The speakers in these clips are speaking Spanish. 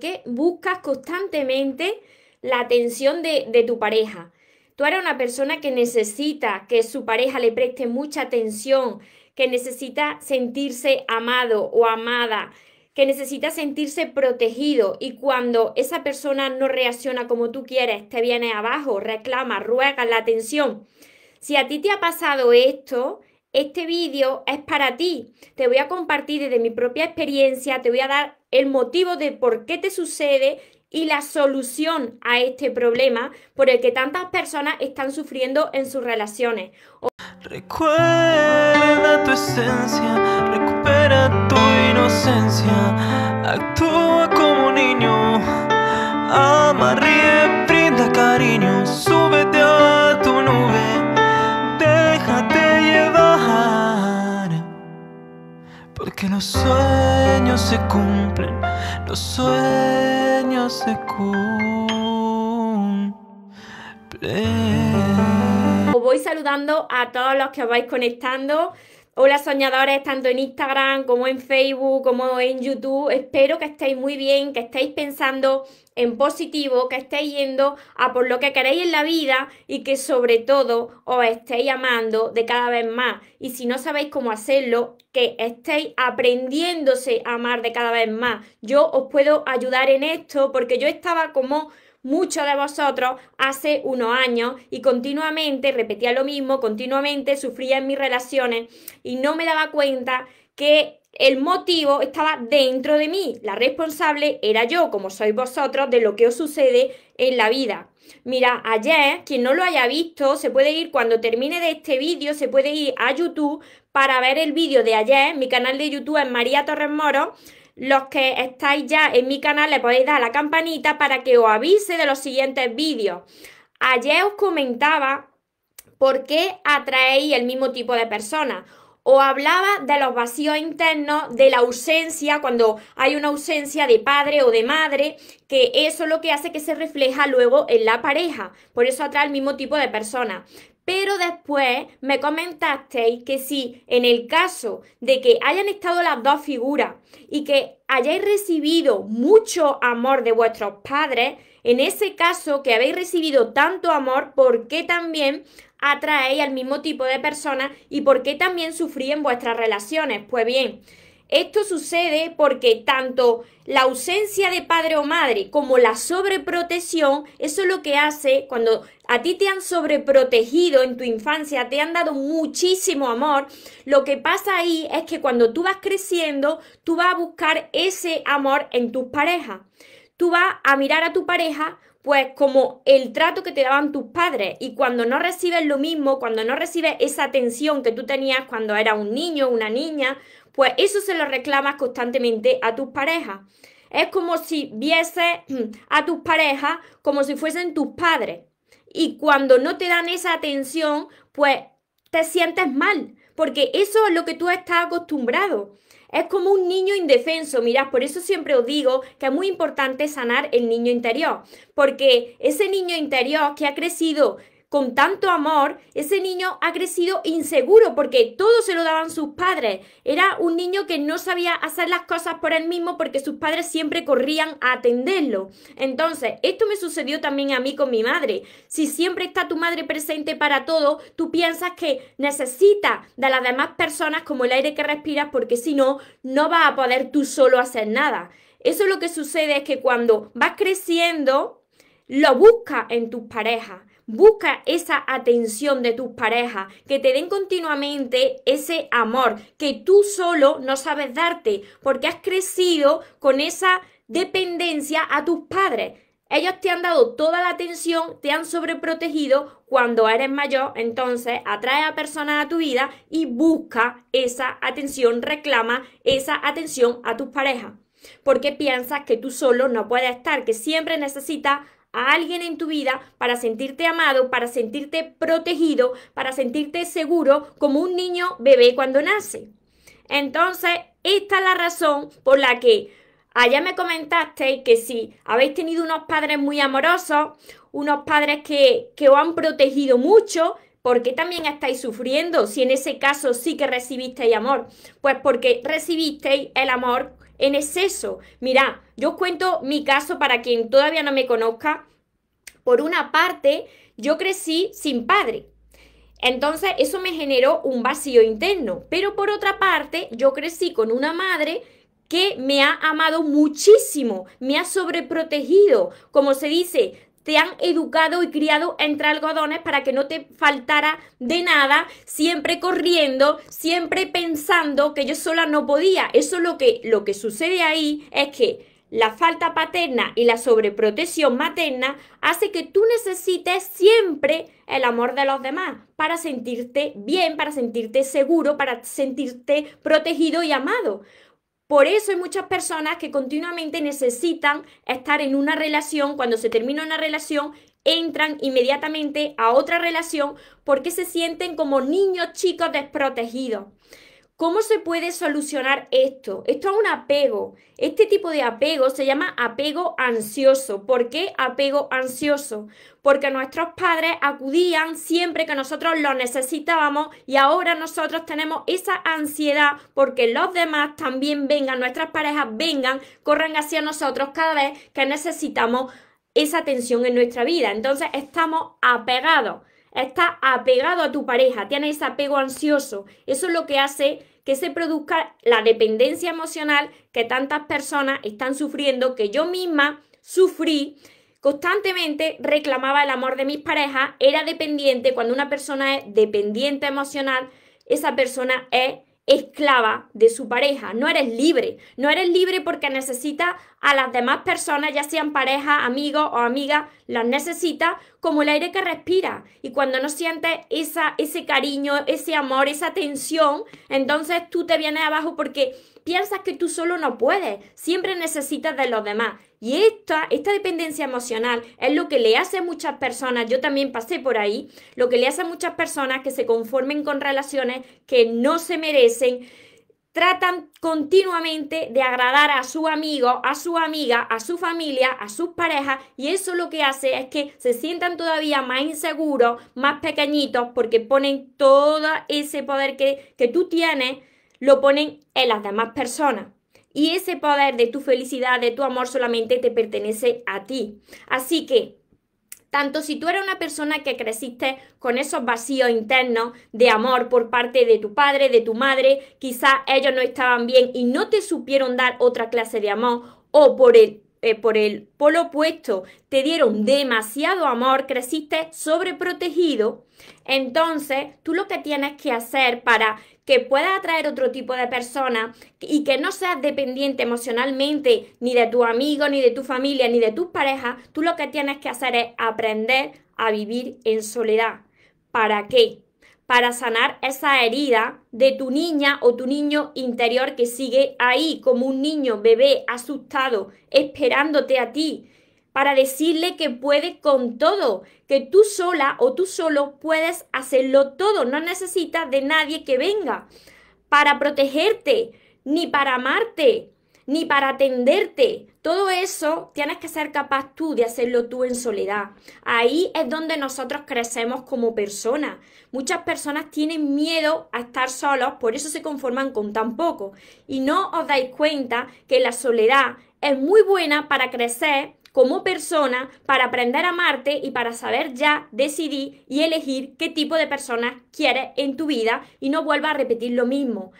qué buscas constantemente la atención de, de tu pareja. Tú eres una persona que necesita que su pareja le preste mucha atención, que necesita sentirse amado o amada, que necesita sentirse protegido y cuando esa persona no reacciona como tú quieres, te viene abajo, reclama, ruega la atención. Si a ti te ha pasado esto, este vídeo es para ti. Te voy a compartir desde mi propia experiencia, te voy a dar el motivo de por qué te sucede y la solución a este problema por el que tantas personas están sufriendo en sus relaciones. Recuerda tu esencia, recupera tu inocencia, actúa como niño, ama, ríe, brinda cariño, súbete a tu nube, déjate llevar. Porque los sueños se cumplen, los sueños se cumplen. Os voy saludando a todos los que os vais conectando. Hola soñadores, tanto en Instagram como en Facebook, como en YouTube. Espero que estéis muy bien, que estéis pensando en positivo, que estéis yendo a por lo que queréis en la vida y que sobre todo os estéis amando de cada vez más. Y si no sabéis cómo hacerlo, que estéis aprendiéndose a amar de cada vez más. Yo os puedo ayudar en esto porque yo estaba como Muchos de vosotros hace unos años y continuamente repetía lo mismo, continuamente sufría en mis relaciones y no me daba cuenta que el motivo estaba dentro de mí. La responsable era yo, como sois vosotros, de lo que os sucede en la vida. Mira, ayer, quien no lo haya visto, se puede ir cuando termine de este vídeo, se puede ir a YouTube para ver el vídeo de ayer. Mi canal de YouTube es María Torres Moro. Los que estáis ya en mi canal le podéis dar la campanita para que os avise de los siguientes vídeos. Ayer os comentaba por qué atraéis el mismo tipo de personas. Os hablaba de los vacíos internos, de la ausencia, cuando hay una ausencia de padre o de madre, que eso es lo que hace que se refleja luego en la pareja. Por eso atrae el mismo tipo de personas pero después me comentasteis que si en el caso de que hayan estado las dos figuras y que hayáis recibido mucho amor de vuestros padres, en ese caso que habéis recibido tanto amor, ¿por qué también atraéis al mismo tipo de personas y por qué también sufrí en vuestras relaciones? Pues bien, esto sucede porque tanto la ausencia de padre o madre como la sobreprotección, eso es lo que hace cuando a ti te han sobreprotegido en tu infancia, te han dado muchísimo amor, lo que pasa ahí es que cuando tú vas creciendo, tú vas a buscar ese amor en tus parejas. Tú vas a mirar a tu pareja pues como el trato que te daban tus padres y cuando no recibes lo mismo, cuando no recibes esa atención que tú tenías cuando eras un niño, o una niña, pues eso se lo reclamas constantemente a tus parejas. Es como si vieses a tus parejas como si fuesen tus padres. Y cuando no te dan esa atención, pues te sientes mal, porque eso es lo que tú estás acostumbrado. Es como un niño indefenso, mirad, por eso siempre os digo que es muy importante sanar el niño interior, porque ese niño interior que ha crecido con tanto amor, ese niño ha crecido inseguro porque todo se lo daban sus padres. Era un niño que no sabía hacer las cosas por él mismo porque sus padres siempre corrían a atenderlo. Entonces, esto me sucedió también a mí con mi madre. Si siempre está tu madre presente para todo, tú piensas que necesitas de las demás personas como el aire que respiras porque si no, no vas a poder tú solo hacer nada. Eso es lo que sucede es que cuando vas creciendo, lo buscas en tus parejas Busca esa atención de tus parejas, que te den continuamente ese amor que tú solo no sabes darte, porque has crecido con esa dependencia a tus padres. Ellos te han dado toda la atención, te han sobreprotegido. Cuando eres mayor, entonces atrae a personas a tu vida y busca esa atención, reclama esa atención a tus parejas. Porque piensas que tú solo no puedes estar, que siempre necesitas a alguien en tu vida para sentirte amado, para sentirte protegido, para sentirte seguro como un niño bebé cuando nace. Entonces, esta es la razón por la que allá me comentasteis que si habéis tenido unos padres muy amorosos, unos padres que, que os han protegido mucho, ¿Por qué también estáis sufriendo si en ese caso sí que recibisteis amor? Pues porque recibisteis el amor en exceso. Mira, yo os cuento mi caso para quien todavía no me conozca. Por una parte, yo crecí sin padre. Entonces eso me generó un vacío interno. Pero por otra parte, yo crecí con una madre que me ha amado muchísimo, me ha sobreprotegido, como se dice, te han educado y criado entre algodones para que no te faltara de nada, siempre corriendo, siempre pensando que yo sola no podía. Eso lo que, lo que sucede ahí, es que la falta paterna y la sobreprotección materna hace que tú necesites siempre el amor de los demás para sentirte bien, para sentirte seguro, para sentirte protegido y amado. Por eso hay muchas personas que continuamente necesitan estar en una relación, cuando se termina una relación, entran inmediatamente a otra relación porque se sienten como niños chicos desprotegidos. ¿Cómo se puede solucionar esto? Esto es un apego. Este tipo de apego se llama apego ansioso. ¿Por qué apego ansioso? Porque nuestros padres acudían siempre que nosotros lo necesitábamos y ahora nosotros tenemos esa ansiedad porque los demás también vengan, nuestras parejas vengan, corran hacia nosotros cada vez que necesitamos esa atención en nuestra vida. Entonces estamos apegados está apegado a tu pareja, tienes ese apego ansioso. Eso es lo que hace que se produzca la dependencia emocional que tantas personas están sufriendo, que yo misma sufrí. Constantemente reclamaba el amor de mis parejas, era dependiente. Cuando una persona es dependiente emocional, esa persona es esclava de su pareja, no eres libre, no eres libre porque necesitas a las demás personas, ya sean pareja, amigos o amigas, las necesitas como el aire que respira. Y cuando no sientes esa, ese cariño, ese amor, esa tensión, entonces tú te vienes abajo porque piensas que tú solo no puedes, siempre necesitas de los demás. Y esta, esta dependencia emocional es lo que le hace a muchas personas, yo también pasé por ahí, lo que le hace a muchas personas que se conformen con relaciones que no se merecen, tratan continuamente de agradar a su amigo, a su amiga, a su familia, a sus parejas y eso lo que hace es que se sientan todavía más inseguros, más pequeñitos porque ponen todo ese poder que tú tienes, lo ponen en las demás personas. Y ese poder de tu felicidad, de tu amor, solamente te pertenece a ti. Así que tanto si tú eres una persona que creciste con esos vacíos internos de amor por parte de tu padre, de tu madre, quizás ellos no estaban bien y no te supieron dar otra clase de amor, o por el, eh, por el polo opuesto te dieron demasiado amor, creciste sobreprotegido, entonces tú lo que tienes que hacer para que pueda atraer otro tipo de personas y que no seas dependiente emocionalmente ni de tu amigo, ni de tu familia, ni de tus parejas, tú lo que tienes que hacer es aprender a vivir en soledad. ¿Para qué? Para sanar esa herida de tu niña o tu niño interior que sigue ahí como un niño bebé asustado, esperándote a ti, para decirle que puede con todo, que tú sola o tú solo puedes hacerlo todo, no necesitas de nadie que venga para protegerte, ni para amarte, ni para atenderte. Todo eso tienes que ser capaz tú de hacerlo tú en soledad. Ahí es donde nosotros crecemos como personas. Muchas personas tienen miedo a estar solos, por eso se conforman con tan poco. Y no os dais cuenta que la soledad es muy buena para crecer como persona para aprender a amarte y para saber ya decidir y elegir qué tipo de personas quieres en tu vida y no vuelva a repetir lo mismo.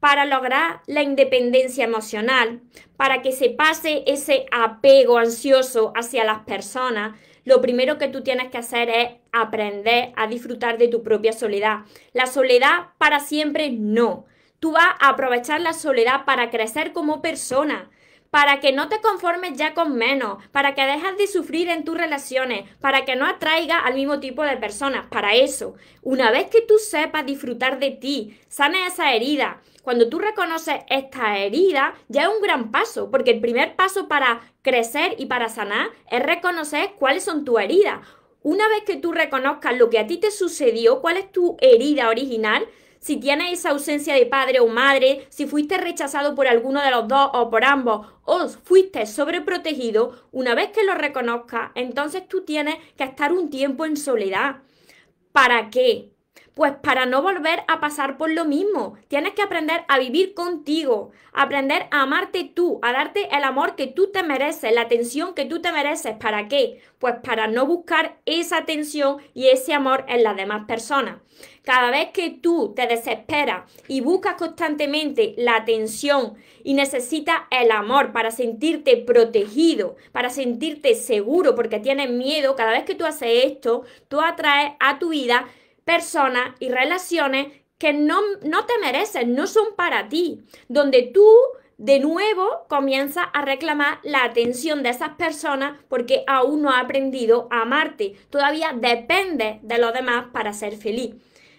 Para lograr la independencia emocional, para que se pase ese apego ansioso hacia las personas, lo primero que tú tienes que hacer es aprender a disfrutar de tu propia soledad. La soledad para siempre no. Tú vas a aprovechar la soledad para crecer como persona para que no te conformes ya con menos, para que dejes de sufrir en tus relaciones, para que no atraigas al mismo tipo de personas. Para eso, una vez que tú sepas disfrutar de ti, sane esa herida. Cuando tú reconoces esta herida, ya es un gran paso, porque el primer paso para crecer y para sanar es reconocer cuáles son tus heridas. Una vez que tú reconozcas lo que a ti te sucedió, cuál es tu herida original, si tienes esa ausencia de padre o madre, si fuiste rechazado por alguno de los dos o por ambos, o fuiste sobreprotegido, una vez que lo reconozcas, entonces tú tienes que estar un tiempo en soledad. ¿Para qué? Pues para no volver a pasar por lo mismo, tienes que aprender a vivir contigo, aprender a amarte tú, a darte el amor que tú te mereces, la atención que tú te mereces. ¿Para qué? Pues para no buscar esa atención y ese amor en las demás personas. Cada vez que tú te desesperas y buscas constantemente la atención y necesitas el amor para sentirte protegido, para sentirte seguro porque tienes miedo, cada vez que tú haces esto, tú atraes a tu vida personas y relaciones que no, te merecen, no son para ti, donde tú de nuevo comienzas a reclamar la atención de esas personas porque aún no ha aprendido a amarte. Todavía depende de los demás para ser feliz.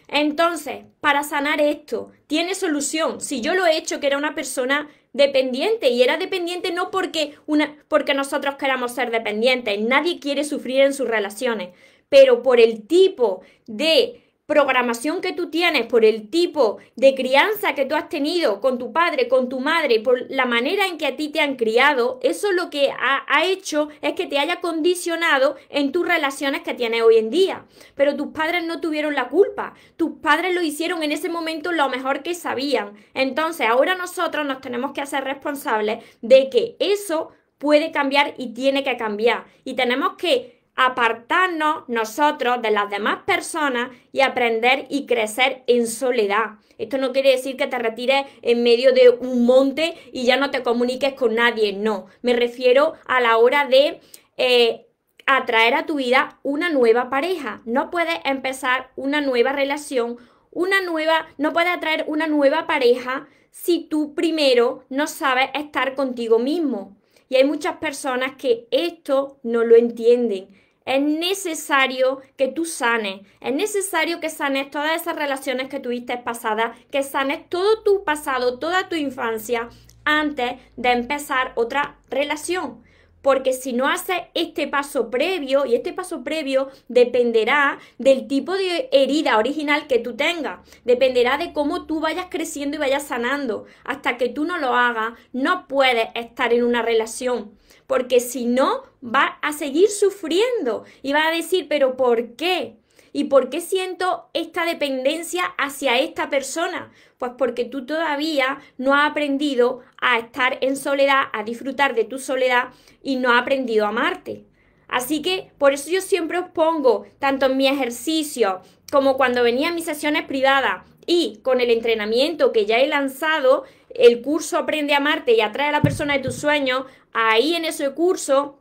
Entonces, para sanar esto, tiene solución. Si yo lo he hecho que era una persona dependiente y era dependiente no porque, una, porque nosotros queramos ser dependientes, nadie quiere sufrir en sus relaciones, pero por el tipo de programación que tú tienes, por el tipo de crianza que tú has tenido con tu padre, con tu madre, por la manera en que a ti te han criado, eso lo que ha, hecho es que te haya condicionado en tus relaciones que tienes hoy en día. Pero tus padres no tuvieron la culpa, tus padres lo hicieron en ese momento lo mejor que sabían. Entonces ahora nosotros nos tenemos que hacer responsables de que eso puede cambiar y tiene que cambiar. Y tenemos que apartarnos nosotros de las demás personas y aprender y crecer en soledad. Esto no quiere decir que te retires en medio de un monte y ya no te comuniques con nadie, no. Me refiero a la hora de eh, atraer a tu vida una nueva pareja. No puedes empezar una nueva relación, una nueva, no puedes atraer una nueva pareja si tú primero no sabes estar contigo mismo. Y hay muchas personas que esto no lo entienden. Es necesario que tú sanes, es necesario que sanes todas esas relaciones que tuviste pasadas, que sanes todo tu pasado, toda tu infancia, antes de empezar otra relación. Porque si no haces este paso previo, y este paso previo dependerá del tipo de herida original que tú tengas, dependerá de cómo tú vayas creciendo y vayas sanando. Hasta que tú no lo hagas, no puedes estar en una relación. Porque si no, va a seguir sufriendo y va a decir, pero ¿por qué? ¿Y por qué siento esta dependencia hacia esta persona? Pues porque tú todavía no has aprendido a estar en soledad, a disfrutar de tu soledad y no has aprendido a amarte. Así que por eso yo siempre os pongo, tanto en mi ejercicio como cuando venía a mis sesiones privadas y con el entrenamiento que ya he lanzado, el curso Aprende a amarte y atrae a la persona de tus sueños, ahí en ese curso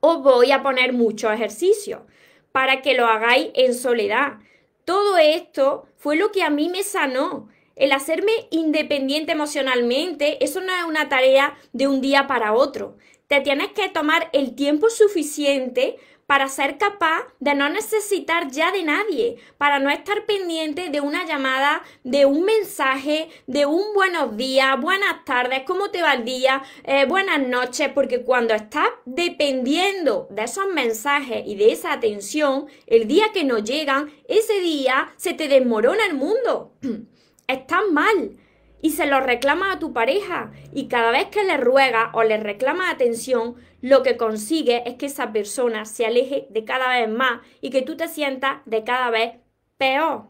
os voy a poner mucho ejercicio para que lo hagáis en soledad. Todo esto fue lo que a mí me sanó. El hacerme independiente emocionalmente, eso no es una tarea de un día para otro. Te tienes que tomar el tiempo suficiente para ser capaz de no necesitar ya de nadie, para no estar pendiente de una llamada, de un mensaje, de un buenos días, buenas tardes, cómo te va el día, eh, buenas noches, porque cuando estás dependiendo de esos mensajes y de esa atención, el día que no llegan, ese día se te desmorona el mundo. Estás mal y se lo reclama a tu pareja y cada vez que le ruega o le reclama atención, lo que consigue es que esa persona se aleje de cada vez más y que tú te sientas de cada vez peor.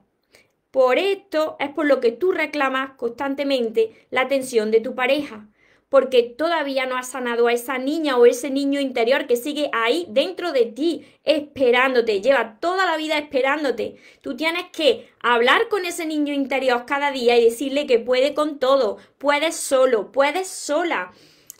Por esto es por lo que tú reclamas constantemente la atención de tu pareja, porque todavía no has sanado a esa niña o ese niño interior que sigue ahí dentro de ti, esperándote, lleva toda la vida esperándote. Tú tienes que hablar con ese niño interior cada día y decirle que puede con todo, puedes solo, puedes sola.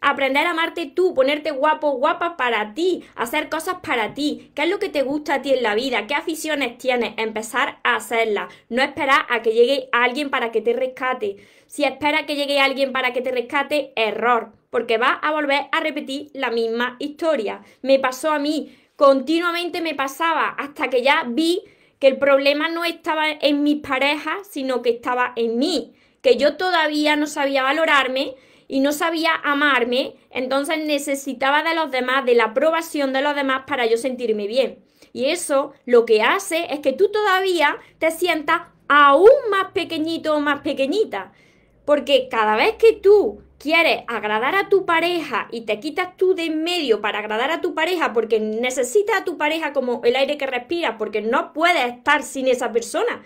Aprender a amarte tú, ponerte guapo, guapa para ti, hacer cosas para ti, qué es lo que te gusta a ti en la vida, qué aficiones tienes, empezar a hacerlas, no esperar a que llegue alguien para que te rescate. Si esperas que llegue alguien para que te rescate, error, porque vas a volver a repetir la misma historia. Me pasó a mí, continuamente me pasaba hasta que ya vi que el problema no estaba en mis parejas, sino que estaba en mí, que yo todavía no sabía valorarme y no sabía amarme, entonces necesitaba de los demás, de la aprobación de los demás para yo sentirme bien. Y eso lo que hace es que tú todavía te sientas aún más pequeñito o más pequeñita. Porque cada vez que tú quieres agradar a tu pareja y te quitas tú de en medio para agradar a tu pareja porque necesitas a tu pareja como el aire que respiras, porque no puedes estar sin esa persona,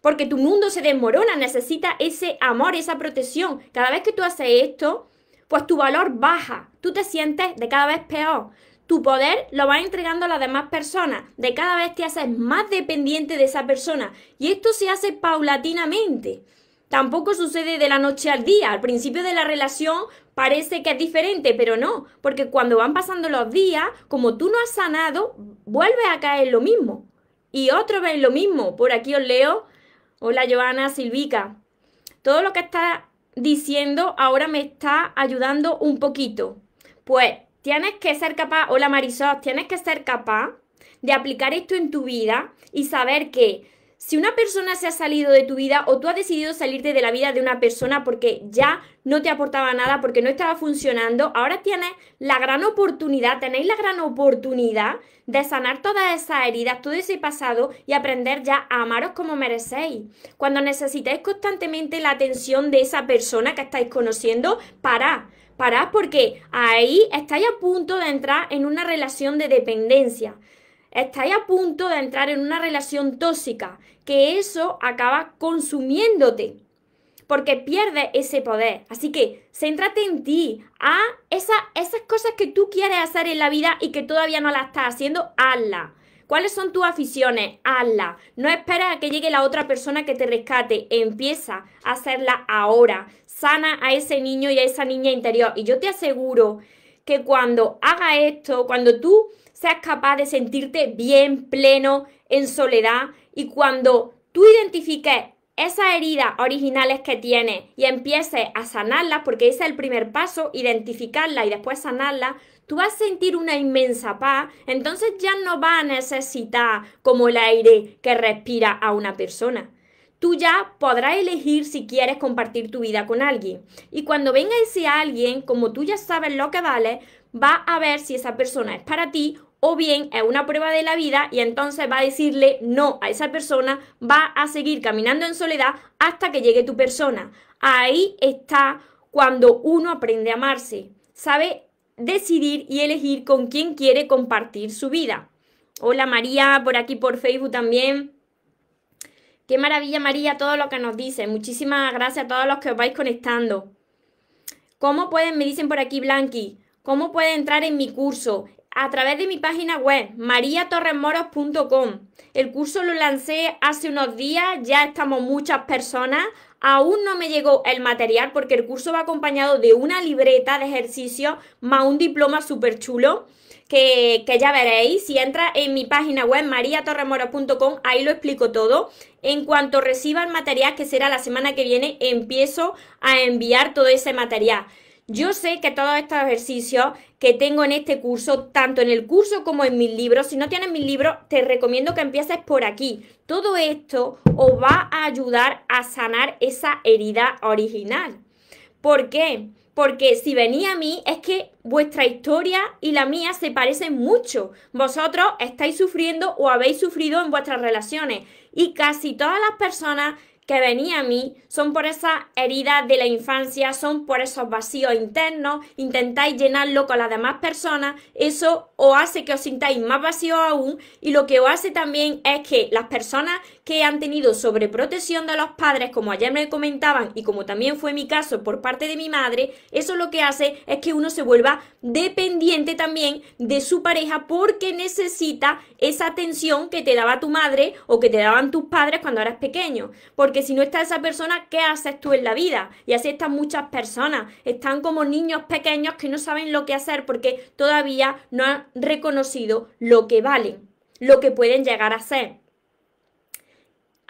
porque tu mundo se desmorona, necesita ese amor, esa protección. Cada vez que tú haces esto, pues tu valor baja, tú te sientes de cada vez peor. Tu poder lo vas entregando a las demás personas, de cada vez te haces más dependiente de esa persona. Y esto se hace paulatinamente. Tampoco sucede de la noche al día. Al principio de la relación parece que es diferente, pero no, porque cuando van pasando los días, como tú no has sanado, vuelve a caer lo mismo. Y otro vez lo mismo. Por aquí os leo Hola Joana Silvica. Todo lo que estás diciendo ahora me está ayudando un poquito. Pues tienes que ser capaz, hola Marisol, tienes que ser capaz de aplicar esto en tu vida y saber que si una persona se ha salido de tu vida o tú has decidido salirte de la vida de una persona porque ya no te aportaba nada, porque no estaba funcionando, ahora tienes la gran oportunidad, tenéis la gran oportunidad de sanar todas esas heridas, todo ese pasado y aprender ya a amaros como merecéis. Cuando necesitáis constantemente la atención de esa persona que estáis conociendo, pará, pará, porque ahí estáis a punto de entrar en una relación de dependencia estáis a punto de entrar en una relación tóxica, que eso acaba consumiéndote, porque pierdes ese poder. Así que céntrate en ti, a esas, esas cosas que tú quieres hacer en la vida y que todavía no las estás haciendo, hazla. ¿Cuáles son tus aficiones? Hazla. No esperes a que llegue la otra persona que te rescate. Empieza a hacerla ahora. Sana a ese niño y a esa niña interior. Y yo te aseguro que cuando haga esto, cuando tú seas capaz de sentirte bien, pleno, en soledad. Y cuando tú identifiques esas heridas originales que tienes y empieces a sanarlas, porque ese es el primer paso, identificarlas y después sanarlas... tú vas a sentir una inmensa paz, entonces ya no vas a necesitar como el aire que respira a una persona. Tú ya podrás elegir si quieres compartir tu vida con alguien. Y cuando venga ese alguien, como tú ya sabes lo que vale, va a ver si esa persona es para ti o bien es una prueba de la vida y entonces va a decirle no a esa persona, va a seguir caminando en soledad hasta que llegue tu persona. Ahí está cuando uno aprende a amarse, sabe decidir y elegir con quién quiere compartir su vida. Hola María, por aquí por Facebook también. Qué maravilla María todo lo que nos dice. Muchísimas gracias a todos los que os vais conectando. ¿Cómo pueden, me dicen por aquí Blanqui, cómo pueden entrar en mi curso? a través de mi página web, mariatorremoros.com. El curso lo lancé hace unos días, ya estamos muchas personas. Aún no me llegó el material porque el curso va acompañado de una libreta de ejercicios más un diploma súper chulo. Que, ya veréis. Si entra en mi página web mariatorremoros.com, ahí lo explico todo. En cuanto reciba el material, que será la semana que viene, empiezo a enviar todo ese material. Yo sé que todos estos ejercicios que tengo en este curso, tanto en el curso como en mis libros, si no tienes mis libros, te recomiendo que empieces por aquí. Todo esto os va a ayudar a sanar esa herida original. ¿Por qué? Porque si venía a mí es que vuestra historia y la mía se parecen mucho. Vosotros estáis sufriendo o habéis sufrido en vuestras relaciones. Y casi todas las personas que venía a mí, son por esa herida de la infancia, son por esos vacíos internos, intentáis llenarlo con las demás personas, eso os hace que os sintáis más vacíos aún y lo que os hace también es que las personas que han tenido sobreprotección de los padres, como ayer me comentaban y como también fue mi caso por parte de mi madre, eso lo que hace es que uno se vuelva dependiente también de su pareja porque necesita esa atención que te daba tu madre o que te daban tus padres cuando eras pequeño. Porque si no está esa persona, ¿qué haces tú en la vida? Y así están muchas personas, están como niños pequeños que no saben lo que hacer porque todavía no han reconocido lo que valen, lo que pueden llegar a ser.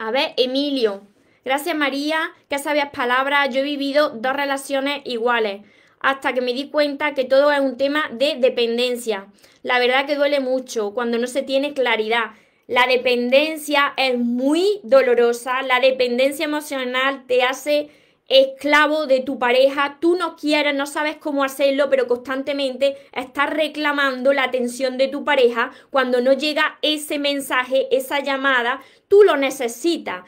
A ver, Emilio. Gracias María, qué sabias palabras. Yo he vivido dos relaciones iguales hasta que me di cuenta que todo es un tema de dependencia. La verdad que duele mucho cuando no se tiene claridad. La dependencia es muy dolorosa, la dependencia emocional te hace esclavo de tu pareja, tú no quieres, no sabes cómo hacerlo, pero constantemente estás reclamando la atención de tu pareja, cuando no llega ese mensaje, esa llamada, tú lo necesitas.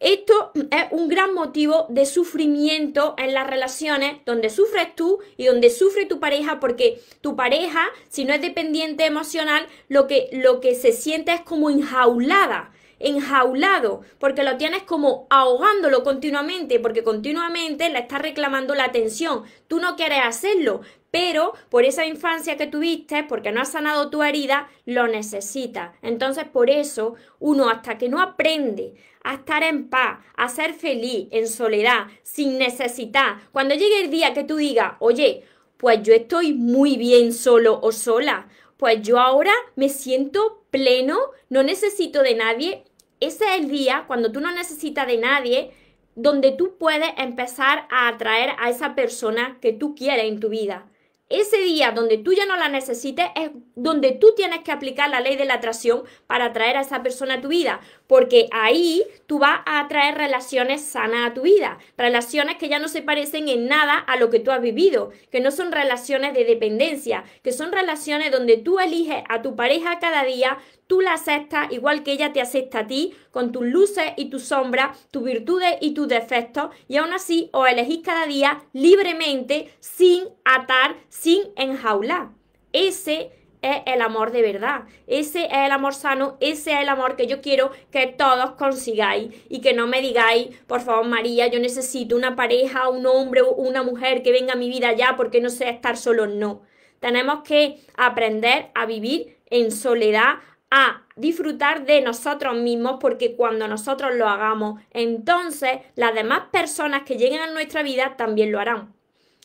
Esto es un gran motivo de sufrimiento en las relaciones donde sufres tú y donde sufre tu pareja porque tu pareja, si no es dependiente emocional, lo que, lo que se siente es como enjaulada enjaulado, porque lo tienes como ahogándolo continuamente, porque continuamente le está reclamando la atención. Tú no quieres hacerlo, pero por esa infancia que tuviste, porque no has sanado tu herida, lo necesitas. Entonces, por eso, uno hasta que no aprende a estar en paz, a ser feliz, en soledad, sin necesidad, cuando llegue el día que tú digas, oye, pues yo estoy muy bien solo o sola, pues yo ahora me siento pleno, no necesito de nadie ese es el día cuando tú no necesitas de nadie, donde tú puedes empezar a atraer a esa persona que tú quieres en tu vida. Ese día donde tú ya no la necesites es donde tú tienes que aplicar la ley de la atracción para atraer a esa persona a tu vida, porque ahí tú vas a atraer relaciones sanas a tu vida, relaciones que ya no se parecen en nada a lo que tú has vivido, que no son relaciones de dependencia, que son relaciones donde tú eliges a tu pareja cada día, tú la aceptas igual que ella te acepta a ti, con tus luces y tus sombras, tus virtudes y tus defectos, y aún así os elegís cada día libremente, sin atar, sin enjaular. Ese es el amor de verdad, ese es el amor sano, ese es el amor que yo quiero que todos consigáis y que no me digáis, por favor María, yo necesito una pareja, un hombre o una mujer que venga a mi vida ya porque no sé estar solo, no. Tenemos que aprender a vivir en soledad, a disfrutar de nosotros mismos porque cuando nosotros lo hagamos, entonces las demás personas que lleguen a nuestra vida también lo harán.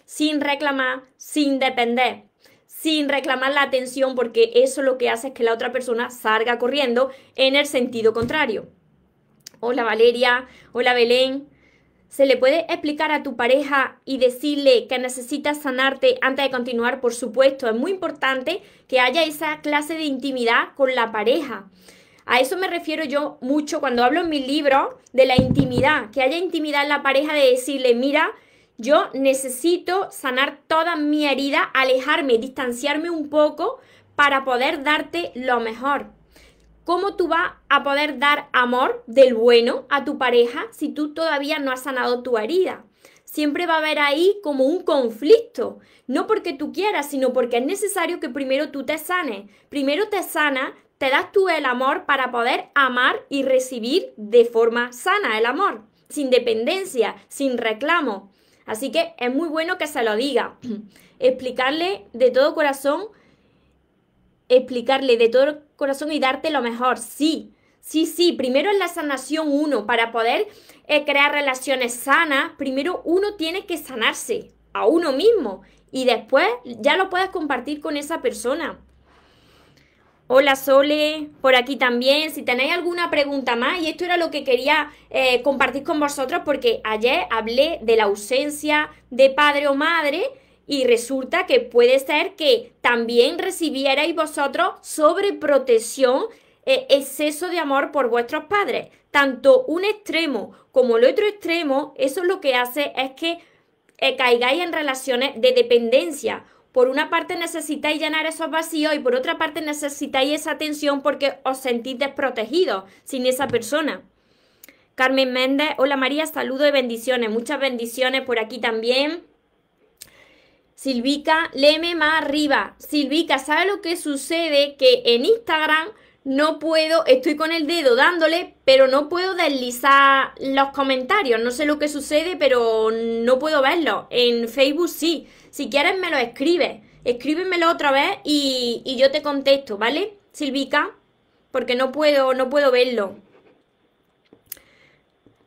Sin reclamar, sin depender, sin reclamar la atención porque eso lo que hace es que la otra persona salga corriendo en el sentido contrario. Hola Valeria, hola Belén, ¿Se le puede explicar a tu pareja y decirle que necesitas sanarte antes de continuar? Por supuesto, es muy importante que haya esa clase de intimidad con la pareja. A eso me refiero yo mucho cuando hablo en mis libros de la intimidad, que haya intimidad en la pareja de decirle, mira, yo necesito sanar toda mi herida, alejarme, distanciarme un poco para poder darte lo mejor. ¿Cómo tú vas a poder dar amor del bueno a tu pareja si tú todavía no has sanado tu herida? Siempre va a haber ahí como un conflicto, no porque tú quieras, sino porque es necesario que primero tú te sanes. Primero te sana, te das tú el amor para poder amar y recibir de forma sana el amor, sin dependencia, sin reclamo. Así que es muy bueno que se lo diga. Explicarle de todo corazón explicarle de todo corazón y darte lo mejor. Sí, sí, sí. Primero es la sanación uno. Para poder eh, crear relaciones sanas, primero uno tiene que sanarse a uno mismo y después ya lo puedes compartir con esa persona. Hola Sole, por aquí también. Si tenéis alguna pregunta más, y esto era lo que quería eh, compartir con vosotros, porque ayer hablé de la ausencia de padre o madre y resulta que puede ser que también recibierais vosotros sobreprotección, eh, exceso de amor por vuestros padres. Tanto un extremo como el otro extremo, eso lo que hace es que eh, caigáis en relaciones de dependencia. Por una parte necesitáis llenar esos vacíos y por otra parte necesitáis esa atención porque os sentís desprotegidos sin esa persona. Carmen Méndez, hola María, saludo y bendiciones. Muchas bendiciones por aquí también. Silvica, léeme más arriba. Silvica, ¿sabe lo que sucede? Que en Instagram no puedo, estoy con el dedo dándole, pero no puedo deslizar los comentarios. No sé lo que sucede, pero no puedo verlo. En Facebook sí. Si quieres me lo escribes. Escríbemelo otra vez y, yo te contesto, ¿vale? Silvica, porque no puedo, no puedo verlo.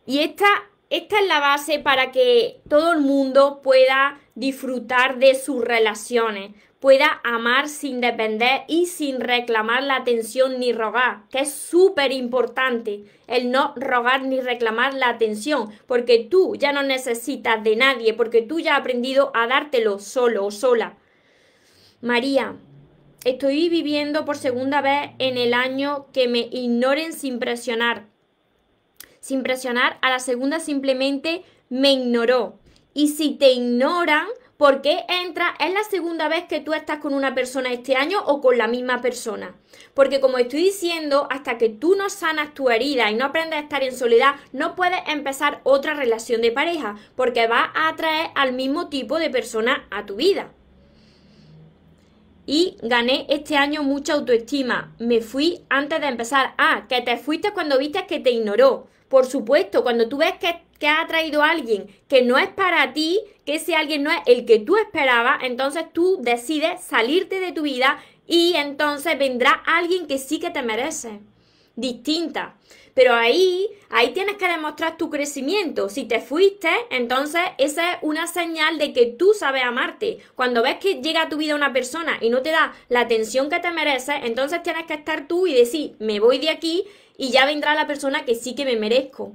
Y esta, esta es la base para que todo el mundo pueda disfrutar de sus relaciones, pueda amar sin depender y sin reclamar la atención ni rogar, que es súper importante el no rogar ni reclamar la atención, porque tú ya no necesitas de nadie, porque tú ya has aprendido a dártelo solo o sola. María, estoy viviendo por segunda vez en el año que me ignoren sin presionar. Sin presionar, a la segunda simplemente me ignoró. Y si te ignoran, ¿por qué entras? Es la segunda vez que tú estás con una persona este año o con la misma persona. Porque como estoy diciendo, hasta que tú no sanas tu herida y no aprendes a estar en soledad, no puedes empezar otra relación de pareja, porque vas a atraer al mismo tipo de persona a tu vida y gané este año mucha autoestima. Me fui antes de empezar. Ah, que te fuiste cuando viste que te ignoró. Por supuesto, cuando tú ves que que has atraído a alguien que no es para ti, que ese alguien no es el que tú esperabas, entonces tú decides salirte de tu vida y entonces vendrá alguien que sí que te merece, distinta. Pero ahí, ahí tienes que demostrar tu crecimiento. Si te fuiste, entonces esa es una señal de que tú sabes amarte. Cuando ves que llega a tu vida una persona y no te da la atención que te merece, entonces tienes que estar tú y decir, me voy de aquí y ya vendrá la persona que sí que me merezco.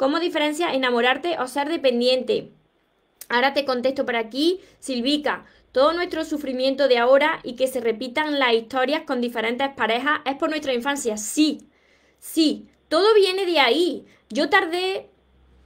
¿Cómo diferencia enamorarte o ser dependiente? Ahora te contesto para aquí, Silvica. Todo nuestro sufrimiento de ahora y que se repitan las historias con diferentes parejas es por nuestra infancia. Sí, sí, todo viene de ahí. Yo tardé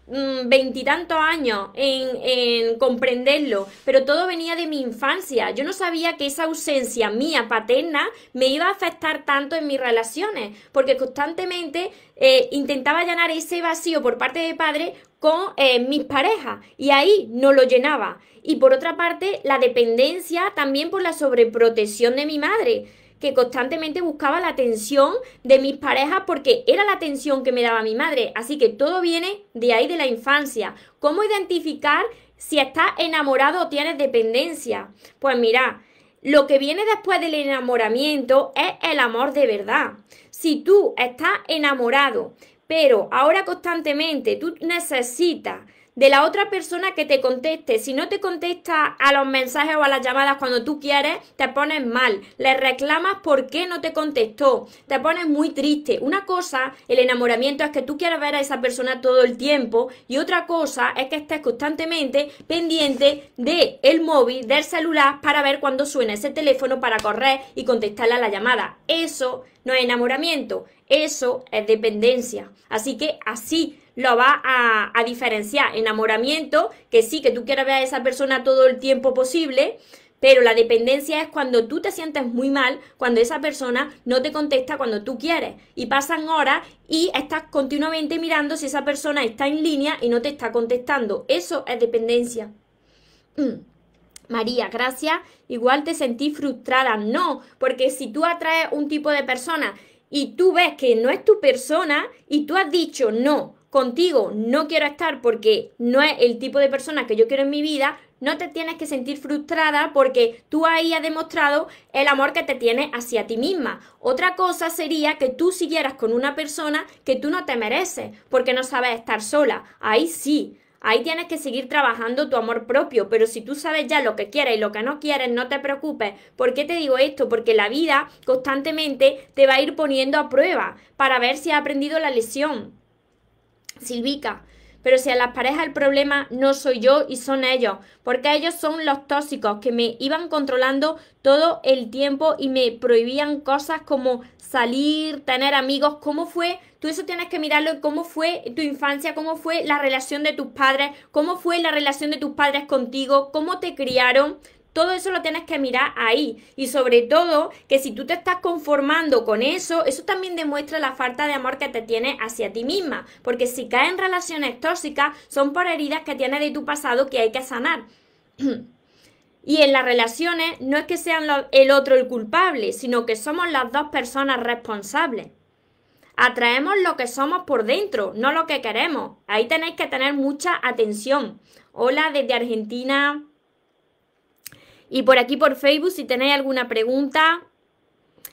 Mm, veintitantos años en, comprenderlo, pero todo venía de mi infancia. Yo no sabía que esa ausencia mía paterna me iba a afectar tanto en mis relaciones, porque constantemente eh, intentaba llenar ese vacío por parte de padre con eh, mis parejas y ahí no lo llenaba. Y por otra parte, la dependencia también por la sobreprotección de mi madre que constantemente buscaba la atención de mis parejas porque era la atención que me daba mi madre. Así que todo viene de ahí de la infancia. ¿Cómo identificar si estás enamorado o tienes dependencia? Pues mira, lo que viene después del enamoramiento es el amor de verdad. Si tú estás enamorado, pero ahora constantemente tú necesitas de la otra persona que te conteste. Si no te contesta a los mensajes o a las llamadas cuando tú quieres, te pones mal, le reclamas por qué no te contestó, te pones muy triste. Una cosa, el enamoramiento es que tú quieras ver a esa persona todo el tiempo y otra cosa es que estés constantemente pendiente del el móvil, del celular para ver cuándo suena ese teléfono para correr y contestarle a la llamada. Eso no es enamoramiento, eso es dependencia. Así que así lo va a, diferenciar. Enamoramiento, que sí, que tú quieras ver a esa persona todo el tiempo posible, pero la dependencia es cuando tú te sientes muy mal, cuando esa persona no te contesta cuando tú quieres. Y pasan horas y estás continuamente mirando si esa persona está en línea y no te está contestando. Eso es dependencia. Mm. María, gracias. Igual te sentí frustrada. No, porque si tú atraes un tipo de persona y tú ves que no es tu persona y tú has dicho no, contigo no quiero estar porque no es el tipo de persona que yo quiero en mi vida, no te tienes que sentir frustrada porque tú ahí has demostrado el amor que te tienes hacia ti misma. Otra cosa sería que tú siguieras con una persona que tú no te mereces porque no sabes estar sola. Ahí sí. Ahí tienes que seguir trabajando tu amor propio, pero si tú sabes ya lo que quieres y lo que no quieres, no te preocupes. ¿Por qué te digo esto? Porque la vida constantemente te va a ir poniendo a prueba para ver si has aprendido la lección Silvica, pero si a las parejas el problema no soy yo y son ellos, porque ellos son los tóxicos que me iban controlando todo el tiempo y me prohibían cosas como salir, tener amigos, cómo fue, tú eso tienes que mirarlo, cómo fue tu infancia, cómo fue la relación de tus padres, cómo fue la relación de tus padres contigo, cómo te criaron, todo eso lo tienes que mirar ahí. Y sobre todo que si tú te estás conformando con eso, eso también demuestra la falta de amor que te tiene hacia ti misma. Porque si caen en relaciones tóxicas, son por heridas que tienes de tu pasado que hay que sanar. Y en las relaciones no es que sean el otro el culpable, sino que somos las dos personas responsables. Atraemos lo que somos por dentro, no lo que queremos. Ahí tenéis que tener mucha atención. Hola desde Argentina. Y por aquí por Facebook, si tenéis alguna pregunta,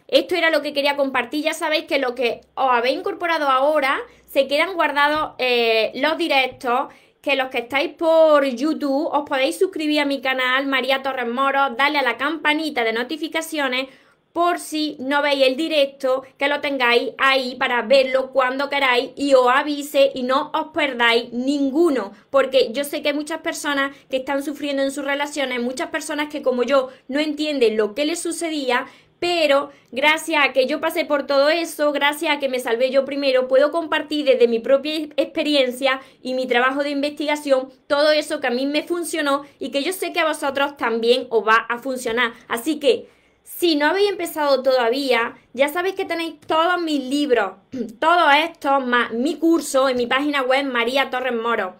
esto era lo que quería compartir. Ya sabéis que lo que os habéis incorporado ahora, se quedan guardados eh, los directos que los que estáis por YouTube os podéis suscribir a mi canal María Torres Moro, darle a la campanita de notificaciones por si no veis el directo, que lo tengáis ahí para verlo cuando queráis y os avise y no os perdáis ninguno, porque yo sé que hay muchas personas que están sufriendo en sus relaciones, muchas personas que como yo no entienden lo que les sucedía, pero gracias a que yo pasé por todo eso, gracias a que me salvé yo primero, puedo compartir desde mi propia experiencia y mi trabajo de investigación todo eso que a mí me funcionó y que yo sé que a vosotros también os va a funcionar. Así que si no habéis empezado todavía, ya sabéis que tenéis todos mis libros, todo esto, más mi curso en mi página web María Torres Moro.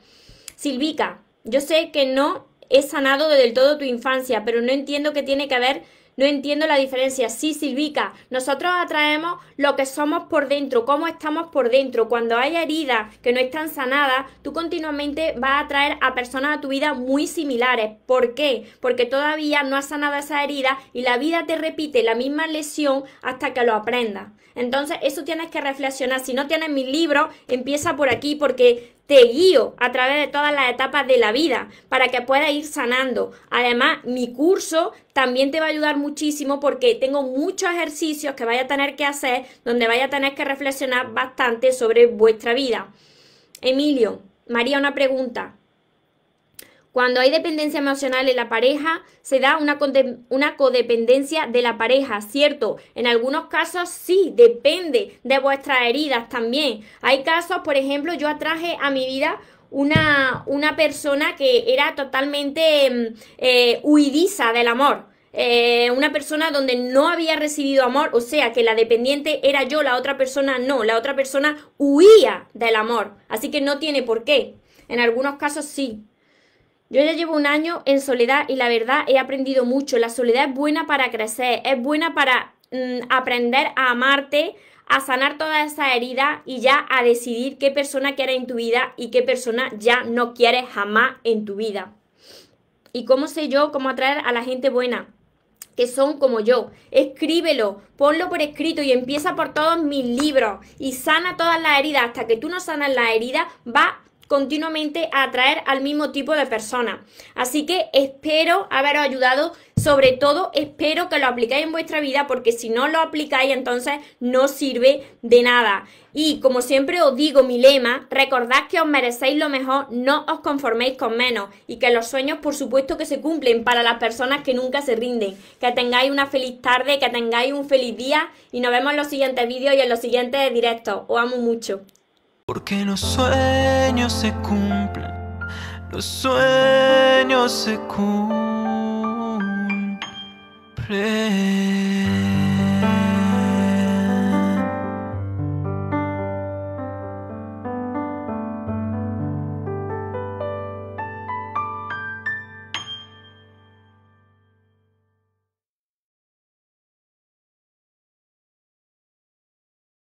Silvica, yo sé que no he sanado del todo tu infancia, pero no entiendo qué tiene que ver no entiendo la diferencia. Sí, Silvica, nosotros atraemos lo que somos por dentro, cómo estamos por dentro. Cuando hay heridas que no están sanadas, tú continuamente vas a atraer a personas a tu vida muy similares. ¿Por qué? Porque todavía no has sanado esa herida y la vida te repite la misma lesión hasta que lo aprendas. Entonces, eso tienes que reflexionar. Si no tienes mi libro, empieza por aquí porque te guío a través de todas las etapas de la vida para que puedas ir sanando. Además, mi curso también te va a ayudar muchísimo porque tengo muchos ejercicios que vaya a tener que hacer donde vaya a tener que reflexionar bastante sobre vuestra vida. Emilio, María, una pregunta. Cuando hay dependencia emocional en la pareja, se da una, una, codependencia de la pareja, ¿cierto? En algunos casos sí, depende de vuestras heridas también. Hay casos, por ejemplo, yo atraje a mi vida una, una persona que era totalmente em, eh, huidiza del amor. Eh, una persona donde no había recibido amor, o sea que la dependiente era yo, la otra persona no, la otra persona huía del amor, así que no tiene por qué. En algunos casos sí, yo ya llevo un año en soledad y la verdad he aprendido mucho. La soledad es buena para crecer, es buena para mm, aprender a amarte, a sanar toda esa heridas y ya a decidir qué persona quieres en tu vida y qué persona ya no quieres jamás en tu vida. ¿Y cómo sé yo cómo atraer a la gente buena? que son como yo. Escríbelo, ponlo por escrito y empieza por todos mis libros y sana todas las heridas. Hasta que tú no sanas las heridas, va continuamente a atraer al mismo tipo de personas. Así que espero haberos ayudado, sobre todo espero que lo aplicáis en vuestra vida porque si no lo aplicáis entonces no sirve de nada. Y como siempre os digo mi lema, recordad que os merecéis lo mejor, no os conforméis con menos y que los sueños por supuesto que se cumplen para las personas que nunca se rinden. Que tengáis una feliz tarde, que tengáis un feliz día y nos vemos en los siguientes vídeos y en los siguientes directos. Os amo mucho. Porque los sueños se cumplen, los sueños se cumplen.